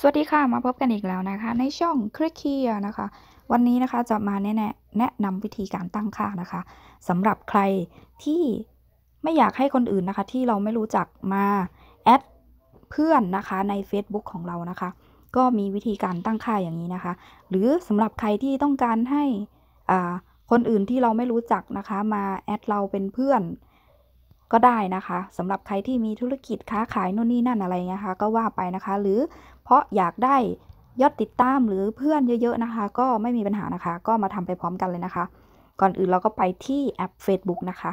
สวัสดีค่ะมาพบกันอีกแล้วนะคะ ในช่องคลิกเคียนะคะวันนี้นะคะจะมาแนะแนะนำวิธีการตั้งค่านะคะสำหรับใครที่ไม่อยากให้คนอื่นนะคะที่เราไม่รู้จักมา แอดเพื่อนนะคะใน Facebook ของเรานะคะ ก็มีวิธีการตั้งค่าอย่างนี้นะคะ หรือสำหรับใครที่ต้องการให้คนอื่นที่เราไม่รู้จักนะคะ มาแอดเราเป็นเพื่อนก็ได้นะคะสำหรับใครที่มีธุรกิจค้าขายนู่นนี่นั่นอะไรเงี้ยค่ะก็ว่าไปนะคะ หรือเพราะอยากได้ยอดติดตามหรือเพื่อนเยอะๆนะคะ ก็ไม่มีปัญหานะคะก็มาทำไปพร้อมกันเลยนะคะ ก่อนอื่นเราก็ไปที่แอป Facebook นะคะ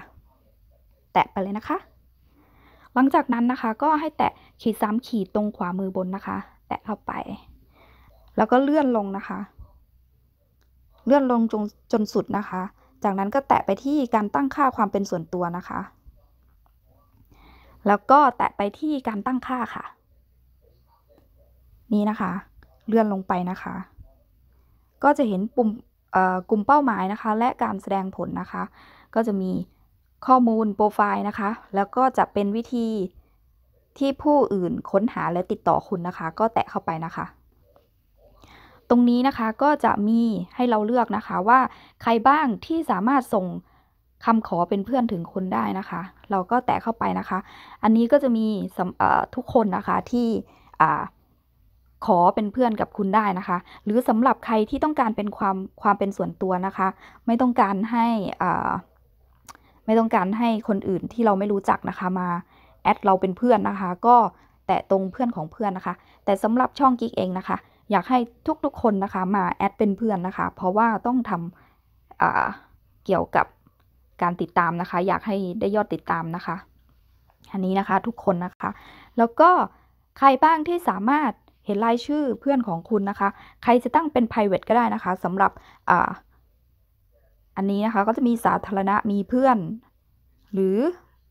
แตะไปเลยนะคะ หลังจากนั้นนะคะ ก็ให้แตะขีดซาำขีดตรงขวามือบนนะคะ แตะเข้าไป แล้วก็เลื่อนลงนะคะ เลื่อนลงจนจนสุดนะคะ จากนั้นก็แตะไปที่การตั้งค่าความเป็นส่วนตัวนะคะแล้วก็แตะไปที่การตั้งค่าค่ะ นี่นะคะเลื่อนลงไปนะคะ ก็จะเห็นปุ่มกลุ่มเป้าหมายนะคะ และการแสดงผลนะคะ ก็จะมีข้อมูลโปรไฟล์นะคะแล้วก็จะเป็นวิธีที่ผู้อื่นค้นหาและติดต่อคุณนะคะ ก็แตะเข้าไปนะคะ ตรงนี้นะคะก็จะมีให้เราเลือกนะคะว่าใครบ้างที่สามารถส่งคำขอเป็นเพื่อนถึงคนได้นะคะ เราก็แตะเข้าไปนะคะ อันนี้ก็จะมีทุกคนนะคะที่ขอเป็นเพื่อนกับคุณได้นะคะ หรือสำหรับใครที่ต้องการเป็นความความเป็นส่วนตัวนะคะ ไม่ต้องการให้ ไม่ต้องการให้คนอื่นที่เราไม่รู้จักนะคะ มา แอดเราเป็นเพื่อนนะคะ ก็แตะตรงเพื่อนของเพื่อนนะคะ แต่สำหรับช่องกิ๊กเองนะคะ อยากให้ทุกๆคนนะคะมาแอดเป็นเพื่อนนะคะ เพราะว่าต้องทำเกี่ยวกับการติดตามนะคะ อยากให้ได้ยอดติดตามนะคะ อันนี้นะคะ ทุกคนนะคะ แล้วก็ใครบ้างที่สามารถเห็นรายชื่อเพื่อนของคุณนะคะ ใครจะตั้งเป็น private ก็ได้นะคะสำหรับอ่าอันนี้นะคะ ก็จะมีสาธารณะมีเพื่อน หรือ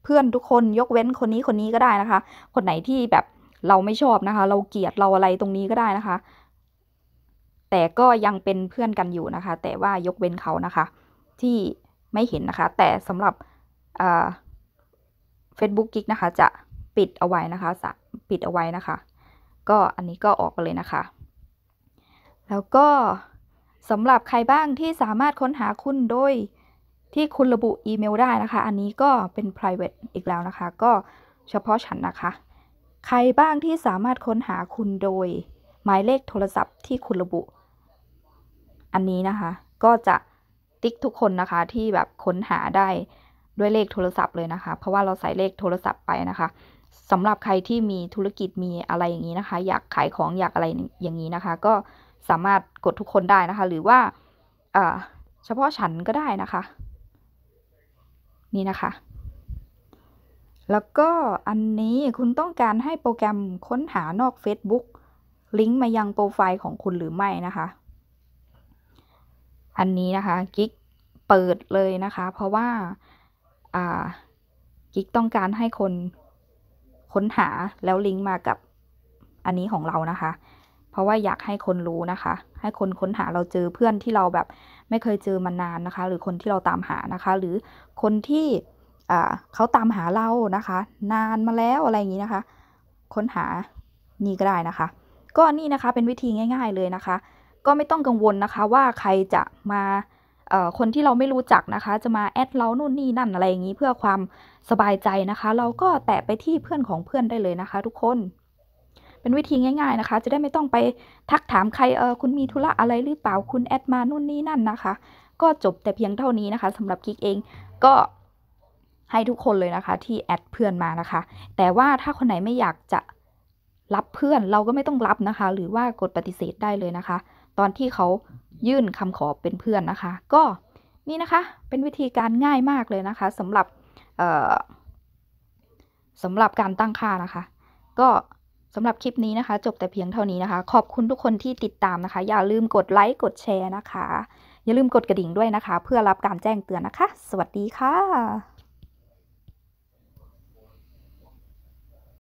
เพื่อนทุกคนยกเว้นคนนี้คนนี้ก็ได้นะคะ คนไหนที่แบบเราไม่ชอบนะคะ เราเกลียดเราอะไรตรงนี้ก็ได้นะคะ แต่ก็ยังเป็นเพื่อนกันอยู่นะคะ แต่ว่ายกเว้นเขานะคะ ที่ไม่เห็นนะคะ แต่สำหรับเฟซบุ๊กกิ๊กนะคะ จะปิดเอาไว้นะคะปิดเอาไว้นะคะ ก็อันนี้ก็ออกไปเลยนะคะ แล้วก็สำหรับใครบ้างที่สามารถค้นหาคุณ โดย ที่คุณระบุอีเมลได้นะคะ อันนี้ก็เป็น private อีกแล้วนะคะ ก็เฉพาะฉันนะคะ ใครบ้างที่สามารถค้นหาคุณโดย หมายเลขโทรศัพท์ที่คุณระบุ อันนี้นะคะก็จะติ๊กทุกคนนะคะที่แบบค้นหาได้ด้วยเลขโทรศัพท์เลยนะคะ เพราะว่าเราใส่เลขโทรศัพท์ไปนะคะสำหรับใครที่มีธุรกิจมีอะไรอย่างนี้นะคะ อยากขายของอยากอะไรอย่างนี้นะคะ ก็สามารถกดทุกคนได้นะคะ หรือว่าเฉพาะฉันก็ได้นะคะ นี่นะคะ แล้วก็อันนี้คุณต้องการให้โปรแกรมค้นหานอก Facebook ลิงก์มายังโปรไฟล์ของคุณหรือไม่นะคะอันนี้นะคะ กิ๊กเปิดเลยนะคะ เพราะว่าอ่ากิ๊กต้องการให้คนค้นหาแล้วลิงก์มากับอันนี้ของเรานะคะ เพราะว่าอยากให้คนรู้นะคะ ให้คนค้นหาเราเจอเพื่อนที่เราแบบไม่เคยเจอมานานนะคะ หรือคนที่เราตามหานะคะ หรือคนที่เขาตามหาเรานะคะ นานมาแล้วอะไรอย่างนี้นะคะ ค้นหานี่ก็ได้นะคะ ก็นี่นะคะเป็นวิธีง่าย ๆ เลยนะคะก็ไม่ต้องกังวลนะคะว่าใครจะมาคนที่เราไม่รู้จักนะคะ จะมาแอดเรานู่นนี่นั่นอะไรอย่างนี้ เพื่อความสบายใจนะคะ เราก็แตะไปที่เพื่อนของเพื่อนได้เลยนะคะทุกคน เป็นวิธีง่าย ๆ นะคะ จะได้ไม่ต้องไปทักถามใครเออคุณมีธุระอะไรหรือเปล่าคุณแอดมานู่นนี่นั่นนะคะ ก็จบแต่เพียงเท่านี้นะคะ สำหรับกิ๊กเองก็ให้ทุกคนเลยนะคะที่แอดเพื่อนมานะคะ แต่ว่าถ้าคนไหนไม่อยากจะรับเพื่อนเราก็ไม่ต้องรับนะคะ หรือว่ากดปฏิเสธได้เลยนะคะตอนที่เขายื่นคำขอเป็นเพื่อนนะคะ ก็นี่นะคะเป็นวิธีการง่ายมากเลยนะคะสำหรับสำหรับการตั้งค่านะคะ ก็สำหรับคลิปนี้นะคะ จบแต่เพียงเท่านี้นะคะ ขอบคุณทุกคนที่ติดตามนะคะ อย่าลืมกดไลค์กดแชร์นะคะ อย่าลืมกดกระดิ่งด้วยนะคะเพื่อรับการแจ้งเตือนนะคะ สวัสดีค่ะ